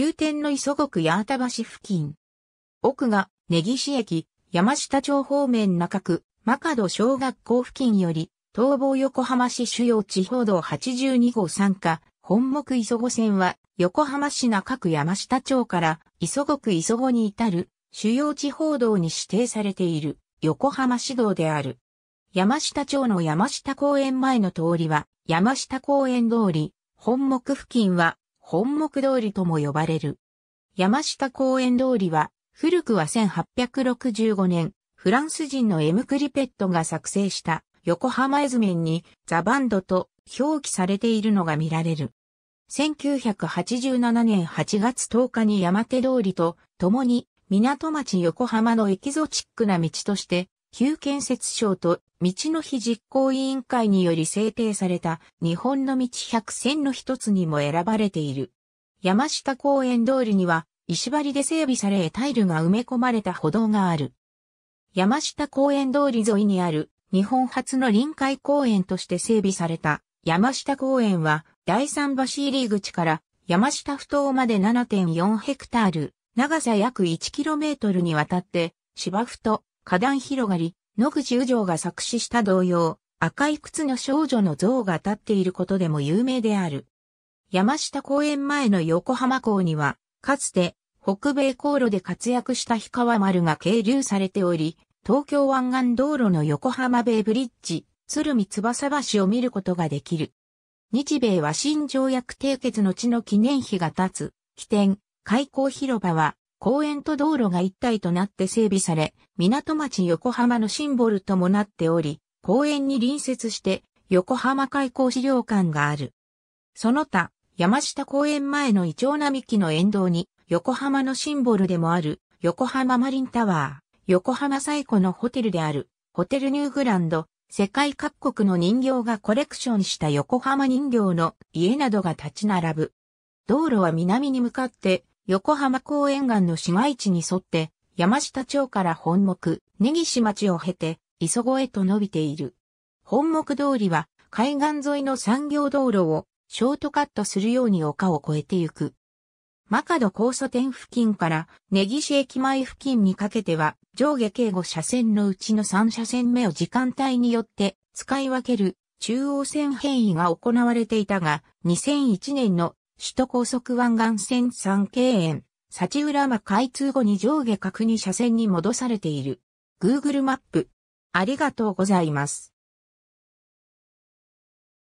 終点の磯国八幡橋付近。奥が根岸駅、山下町方面中区、マカド小学校付近より、東房横浜市主要地方道82号参加、本目磯子線は、横浜市中区山下町から磯国磯子に至る主要地方道に指定されている横浜市道である。山下町の山下公園前の通りは山下公園通り、本目付近は本木通りとも呼ばれる。山下公園通りは、古くは1865年、フランス人のエム・クリペットが作成した横浜絵図面にザ・バンドと表記されているのが見られる。1987年8月10日に山手通りと共に港町横浜のエキゾチックな道として旧建設省と道の日実行委員会により制定された日本の道百選の一つにも選ばれている。山下公園通りには石張りで整備されタイルが埋め込まれた歩道がある。山下公園通り沿いにある日本初の臨海公園として整備された山下公園は第三橋入り口から山下不頭まで7.4ヘクタール、長さ約 1km にわたって芝と花壇広がり、野口右城が作詞した同様、赤い靴の少女の像が立っていることでも有名である。山下公園前の横浜港には、かつて北米航路で活躍した氷川丸が係留されており、東京湾岸道路の横浜米ブリッジ、鶴見翼橋を見ることができる。日米和親条約締結の地の記念碑が立つ、起点、開港広場は、公園と道路が一体となって整備され、港町横浜のシンボルともなっており、公園に隣接して横浜開港資料館がある。その他、山下公園前のイチョウ並木の沿道に、横浜のシンボルでもある、横浜マリンタワー、横浜最古のホテルである、ホテルニューグランド、世界各国の人形がコレクションした横浜人形の家などが立ち並ぶ。道路は南に向かって横浜公園岸の市街地に沿って、山下町から本木、根岸町を経て、磯越へと伸びている。本木通りは、海岸沿いの産業道路を、ショートカットするように丘を越えてゆく。マカド交差点付近から根岸駅前付近にかけては上下警護車線のうちの3車線目を時間帯によって使い分ける中央線変異が行われていたが2001年の首都高速湾岸線三景園、幸浦間開通後に上下角に車線に戻されている。Google マップ。ありがとうございます。